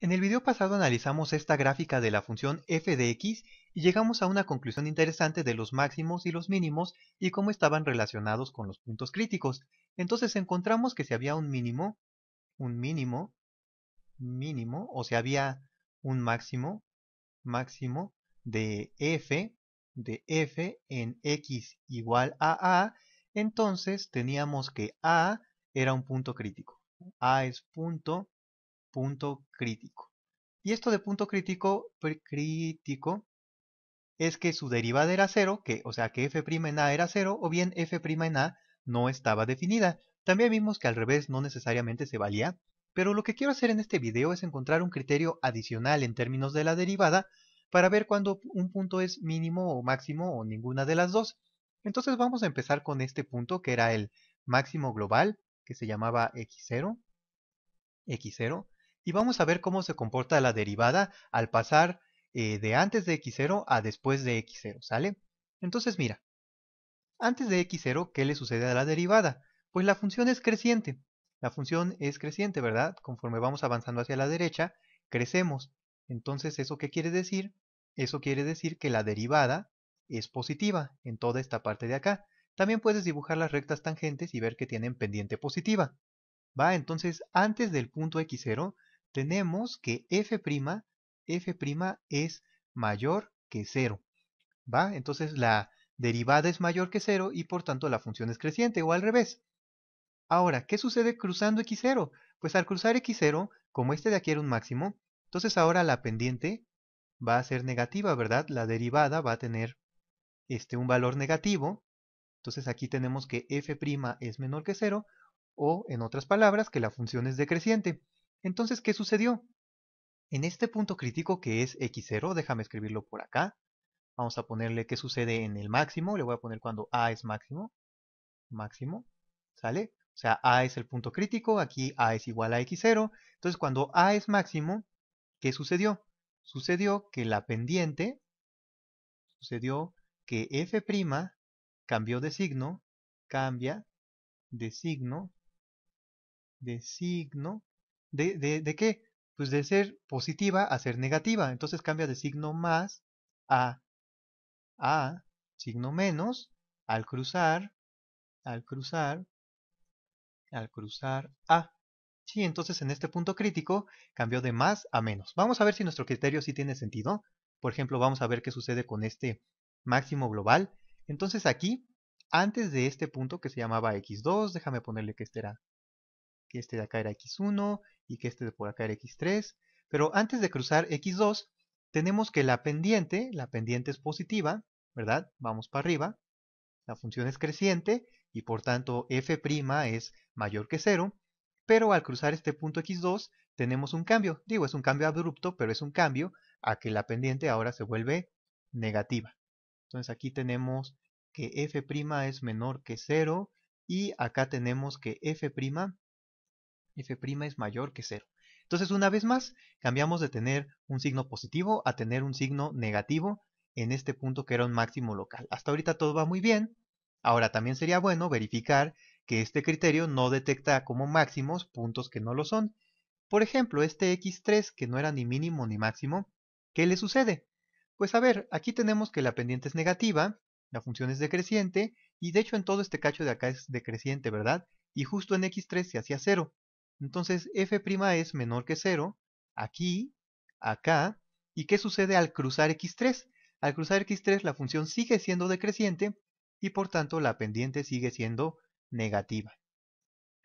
En el video pasado analizamos esta gráfica de la función f de x y llegamos a una conclusión interesante de los máximos y los mínimos y cómo estaban relacionados con los puntos críticos. Entonces encontramos que si había un mínimo, un mínimo, mínimo, o si había un máximo, máximo de f, de f en x igual a a, entonces teníamos que a era un punto crítico. a es punto punto crítico. Y esto de punto crítico, crítico es que su derivada era cero, que, o sea que f' en a era cero, o bien f' en a no estaba definida. También vimos que al revés no necesariamente se valía, pero lo que quiero hacer en este video es encontrar un criterio adicional en términos de la derivada para ver cuándo un punto es mínimo o máximo o ninguna de las dos. Entonces vamos a empezar con este punto que era el máximo global, que se llamaba x0, x0, y vamos a ver cómo se comporta la derivada al pasar eh, de antes de x0 a después de x0, ¿sale? Entonces mira, antes de x0, ¿qué le sucede a la derivada? Pues la función es creciente. La función es creciente, ¿verdad? Conforme vamos avanzando hacia la derecha, crecemos. Entonces, ¿eso qué quiere decir? Eso quiere decir que la derivada es positiva en toda esta parte de acá. También puedes dibujar las rectas tangentes y ver que tienen pendiente positiva. ¿Va? Entonces, antes del punto x0 tenemos que f', f' es mayor que 0. ¿Va? Entonces la derivada es mayor que 0 y por tanto la función es creciente o al revés. Ahora, ¿qué sucede cruzando x0? Pues al cruzar x0, como este de aquí era un máximo, entonces ahora la pendiente va a ser negativa, ¿verdad? La derivada va a tener este, un valor negativo. Entonces aquí tenemos que f' es menor que 0 o en otras palabras que la función es decreciente. Entonces, ¿qué sucedió? En este punto crítico que es x0, déjame escribirlo por acá. Vamos a ponerle qué sucede en el máximo. Le voy a poner cuando a es máximo. Máximo. ¿Sale? O sea, a es el punto crítico. Aquí a es igual a x0. Entonces, cuando a es máximo, ¿qué sucedió? Sucedió que la pendiente, sucedió que f' cambió de signo, cambia de signo, de signo, ¿De, de, de qué? Pues de ser positiva a ser negativa. Entonces cambia de signo más a a signo menos al cruzar, al cruzar, al cruzar a. Sí, entonces en este punto crítico cambió de más a menos. Vamos a ver si nuestro criterio sí tiene sentido. Por ejemplo, vamos a ver qué sucede con este máximo global. Entonces aquí, antes de este punto que se llamaba x2, déjame ponerle que este era este de acá era x1 y que este de por acá era x3. Pero antes de cruzar x2, tenemos que la pendiente, la pendiente es positiva, ¿verdad? Vamos para arriba, la función es creciente y por tanto f' es mayor que 0, pero al cruzar este punto x2 tenemos un cambio, digo es un cambio abrupto, pero es un cambio a que la pendiente ahora se vuelve negativa. Entonces aquí tenemos que f' es menor que 0 y acá tenemos que f' f' es mayor que 0. Entonces, una vez más, cambiamos de tener un signo positivo a tener un signo negativo en este punto que era un máximo local. Hasta ahorita todo va muy bien. Ahora también sería bueno verificar que este criterio no detecta como máximos puntos que no lo son. Por ejemplo, este x3 que no era ni mínimo ni máximo, ¿qué le sucede? Pues a ver, aquí tenemos que la pendiente es negativa, la función es decreciente, y de hecho en todo este cacho de acá es decreciente, ¿verdad? Y justo en x3 se hacía 0. Entonces f' es menor que 0, aquí, acá, ¿y qué sucede al cruzar x3? Al cruzar x3 la función sigue siendo decreciente y por tanto la pendiente sigue siendo negativa.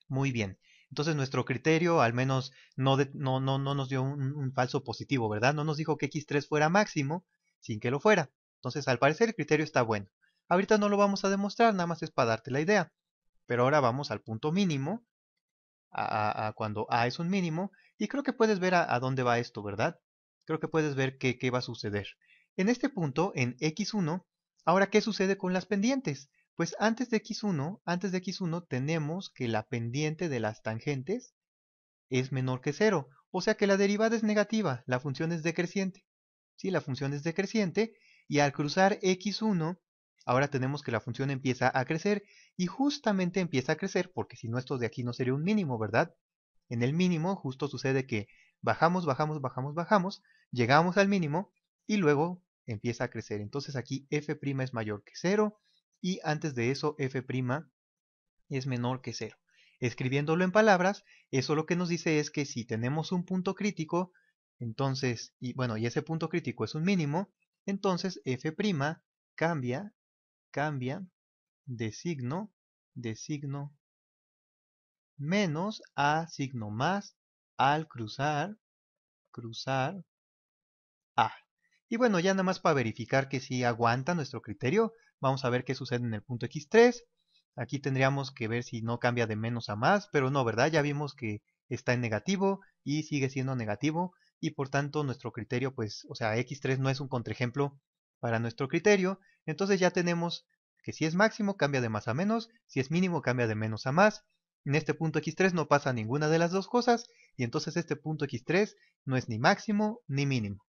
Muy bien, entonces nuestro criterio al menos no, no, no, nos dio un falso positivo, ¿verdad? No nos dijo que x3 fuera máximo sin que lo fuera. Entonces al parecer el criterio está bueno. Ahorita no lo vamos a demostrar, nada más es para darte la idea. Pero ahora vamos al punto mínimo, a, cuando A ah, es un mínimo, y creo que puedes ver a, dónde va esto, ¿verdad? Creo que puedes ver qué, qué va a suceder. En este punto, en x1, ahora, ¿qué sucede con las pendientes? Pues antes de x1, antes de x1 tenemos que la pendiente de las tangentes es menor que 0, o sea que la derivada es negativa, la función es decreciente. ¿Sí? La función es decreciente y al cruzar x1 Ahora tenemos que la función empieza a crecer y justamente empieza a crecer porque si no esto de aquí no sería un mínimo, ¿verdad? En el mínimo justo sucede que bajamos, bajamos, bajamos, bajamos, llegamos al mínimo y luego empieza a crecer. Entonces aquí f' es mayor que 0 y antes de eso f' es menor que 0. Escribiéndolo en palabras, eso lo que nos dice es que si tenemos un punto crítico, entonces, y bueno, y ese punto crítico es un mínimo, entonces f' cambia cambia de signo, de signo menos a signo más al cruzar, cruzar a. Y bueno, ya nada más para verificar que si aguanta nuestro criterio, vamos a ver qué sucede en el punto x3. Aquí tendríamos que ver si no cambia de menos a más, pero no, ¿verdad? Ya vimos que está en negativo y sigue siendo negativo y por tanto nuestro criterio, pues, o sea, x3 no es un contraejemplo para nuestro criterio entonces ya tenemos que si es máximo cambia de más a menos, si es mínimo cambia de menos a más. En este punto x3 no pasa ninguna de las dos cosas y entonces este punto x3 no es ni máximo ni mínimo.